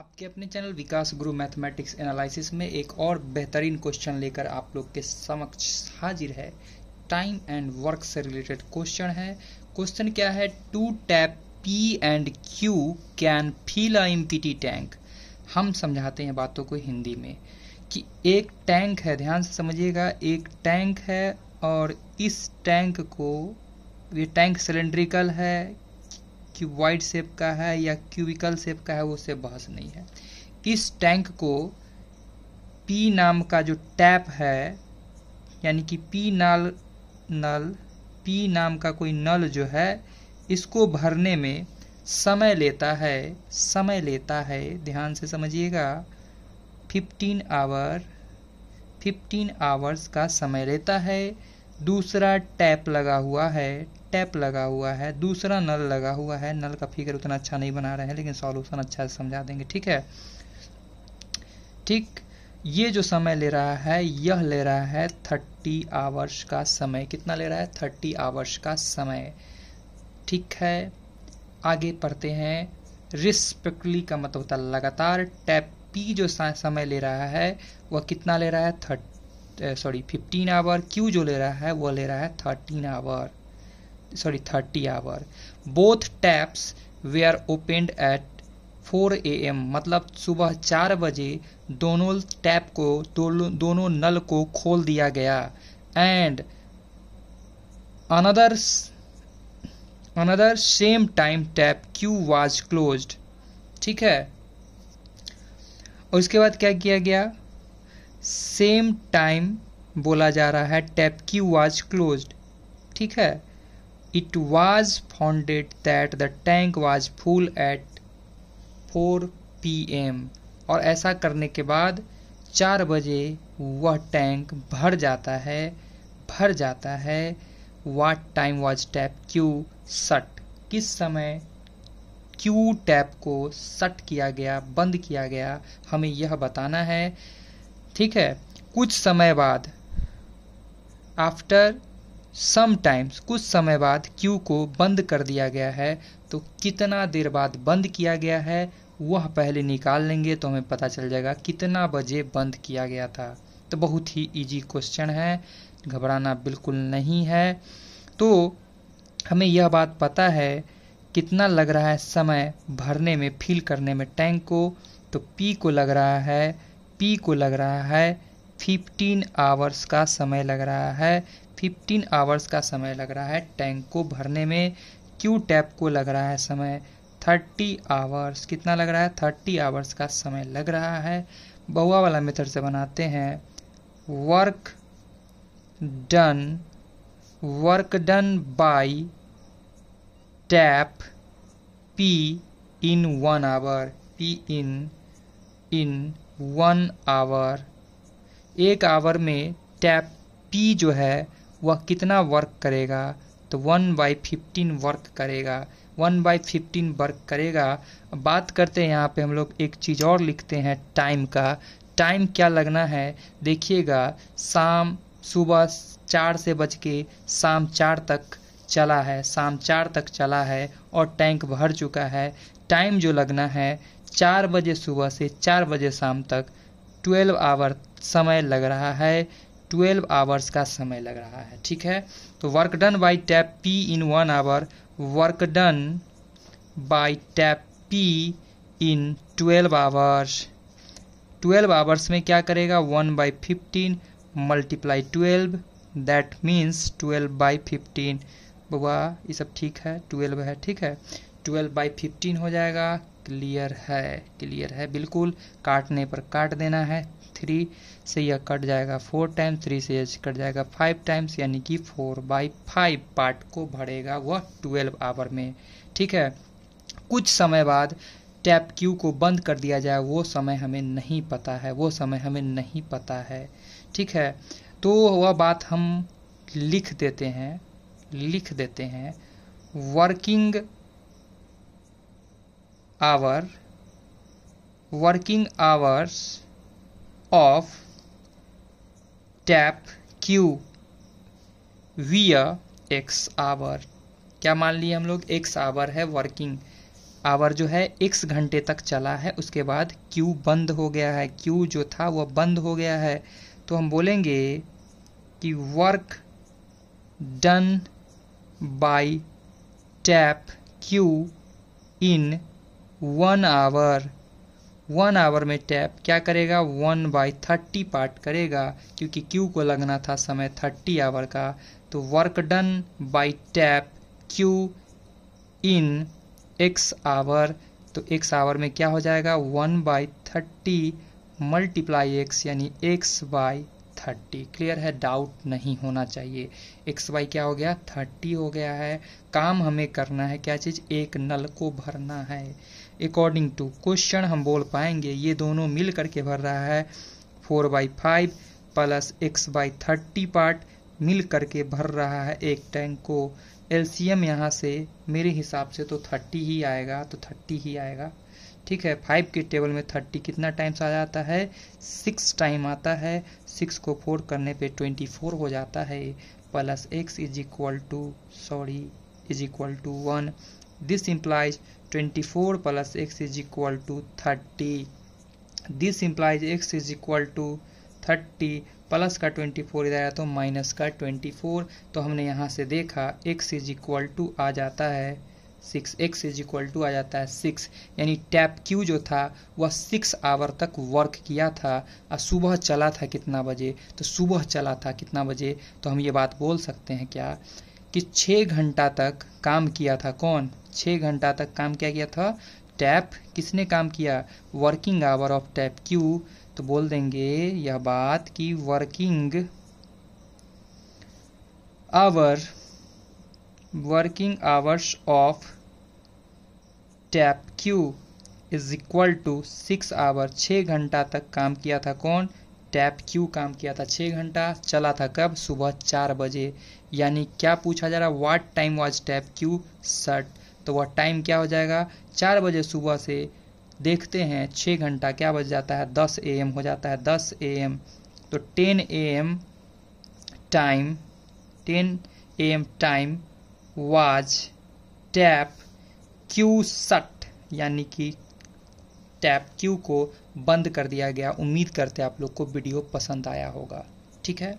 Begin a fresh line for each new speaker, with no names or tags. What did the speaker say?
आपके अपने चैनल विकास गुरु मैथमेटिक्स एनालिसिस में एक और बेहतरीन क्वेश्चन लेकर आप लोग के समक्ष हाजिर है टाइम एंड वर्क से रिलेटेड क्वेश्चन है क्वेश्चन क्या है two tap P and Q can fill a empty tank हम समझाते हैं बातों को हिंदी में कि एक टैंक है ध्यान से समझिएगा एक टैंक है और इस टैंक को ये टैंक सिलेंड्रिकल है क्यूबॉइड शेप का है या क्यूबिकल शेप का है वो उससे बहस नहीं है इस टैंक को पी नाम का जो टैप है यानी कि पी नल नल पी नाम का कोई नल जो है इसको भरने में समय लेता है समय लेता है ध्यान से समझिएगा 15 आवर 15 आवर्स का समय लेता है दूसरा टैप लगा हुआ है टैप लगा हुआ है दूसरा नल लगा हुआ है नल का फिगर उतना अच्छा नहीं बना रहे हैं लेकिन सॉल्यूशन अच्छा से समझा देंगे ठीक है ठीक ये जो समय ले रहा है यह ले रहा है थर्टी आवर्स का समय कितना ले रहा है थर्टी आवर्स का समय ठीक है आगे पढ़ते हैं रिस्पेक्टली का मतलब होता है लगातार टैप पी जो समय ले रहा है वह कितना ले रहा है thirty sorry fifteen hour Q जो ले रहा है वह ले रहा है thirteen hour sorry thirty hour both taps वे आर ओपेंड एट 4 एम मतलब सुबह चार बजे दोनों टैप को दोनों नल को खोल दिया गया and another another same time tap Q was close ठीक है और उसके बाद क्या किया गया सेम टाइम बोला जा रहा है टैप क्यू वाज क्लोज ठीक है it was that that the tank was full at 4 pm और ऐसा करने के बाद चार बजे वह टैंक भर जाता है भर जाता है what time was tap Q shut किस समय क्यू टैप को सट किया गया बंद किया गया हमें यह बताना है ठीक है कुछ समय बाद आफ्टर समटाइम्स कुछ समय बाद क्यू को बंद कर दिया गया है तो कितना देर बाद बंद किया गया है वह पहले निकाल लेंगे तो हमें पता चल जाएगा कितना बजे बंद किया गया था तो बहुत ही इजी क्वेश्चन है घबराना बिल्कुल नहीं है तो हमें यह बात पता है कितना लग रहा है समय भरने में फिल करने में टैंक को तो पी को लग रहा है पी को लग रहा है फिफ्टीन आवर्स का समय लग रहा है फिफ्टीन आवर्स का समय लग रहा है टैंक को भरने में क्यू टैप को लग रहा है समय थर्टी आवर्स कितना लग रहा है थर्टी आवर्स का समय लग रहा है बहुआ वाला मेथड से बनाते हैं work done work done by tap P in one hour P in in one hour एक आवर में टैप पी जो है वह कितना वर्क करेगा तो वन बाई फिफ्टीन वर्क करेगा वन बाई फिफ्टीन वर्क करेगा बात करते हैं यहाँ पे हम लोग एक चीज़ और लिखते हैं टाइम का टाइम क्या लगना है देखिएगा शाम सुबह चार से बज के शाम चार तक चला है शाम चार तक चला है और टैंक भर चुका है टाइम जो लगना है चार बजे सुबह से चार बजे शाम तक ट्वेल्व आवर समय लग रहा है ट्वेल्व आवर्स का समय लग रहा है ठीक है तो work done by tap P in one hour work done by tap P in twelve hours twelve hours में क्या करेगा one by fifteen multiply twelve that means twelve by fifteen बुआ ये सब ठीक है ट्वेल्व है ठीक है ट्वेल्व बाई फिफ्टीन हो जाएगा क्लियर है क्लियर है बिल्कुल काटने पर काट देना है थ्री से यह कट जाएगा फोर टाइम थ्री से यह कट जाएगा फाइव टाइम्स यानी कि फोर बाई फाइव पार्ट को भरेगा वह ट्वेल्व आवर में ठीक है कुछ समय बाद टैप क्यू को बंद कर दिया जाए वो समय हमें नहीं पता है वो समय हमें नहीं पता है ठीक है तो वह बात हम लिख देते हैं लिख देते हैं working hour working hours of tap Q we X hour क्या मान लिए हम लोग एक्स आवर है वर्किंग आवर जो है एक्स घंटे तक चला है उसके बाद क्यू बंद हो गया है क्यू जो था वह बंद हो गया है तो हम बोलेंगे कि work done by tap Q in one hour one hour में टैप क्या करेगा वन बाई थर्टी पार्ट करेगा क्योंकि क्यू को लगना था समय थर्टी आवर का तो work done by tap Q in x hour तो एक्स आवर में क्या हो जाएगा one by thirty multiply x यानी एक्स बाई थर्टी क्लियर है डाउट नहीं होना चाहिए एक्स वाई क्या हो गया थर्टी हो गया है काम हमें करना है क्या चीज़ एक नल को भरना है अकॉर्डिंग टू क्वेश्चन हम बोल पाएंगे ये दोनों मिल करके भर रहा है four by five plus x by thirty part मिल करके भर रहा है एक टैंक को एलसीएम यहाँ से मेरे हिसाब से तो थर्टी ही आएगा तो थर्टी ही आएगा ठीक है फाइव के टेबल में थर्टी कितना टाइम्स आ जाता है सिक्स टाइम आता है सिक्स को फोर करने पे ट्वेंटी फोर हो जाता है plus x is equal to sorry is equal to one this implies twenty four plus x is equal to thirty this implies x is equal to thirty plus का twenty four इधर आया तो minus का twenty four तो हमने यहाँ से देखा एक्स इज इक्वल टू आ जाता है six x is equal to आ जाता है सिक्स यानी टैप क्यू जो था वह सिक्स आवर तक वर्क किया था और सुबह चला था कितना बजे तो सुबह चला था कितना बजे तो हम ये बात बोल सकते हैं क्या कि छः घंटा तक काम किया था कौन छः घंटा तक काम क्या किया था टैप किसने काम किया working hour of tap Q तो बोल देंगे यह बात कि working hour working hours of tap Q is equal to six hour छः घंटा तक काम किया था कौन टैप क्यू काम किया था छः घंटा चला था कब सुबह चार बजे यानी क्या पूछा जा रहा what time was tap Q shut तो वह टाइम क्या हो जाएगा चार बजे सुबह से देखते हैं छः घंटा क्या बज जाता है दस ए एम हो जाता है दस ए एम तो ten A M time ten A M time was tap Q shut यानी कि टैप क्यू को बंद कर दिया गया उम्मीद करते आप लोग को वीडियो पसंद आया होगा ठीक है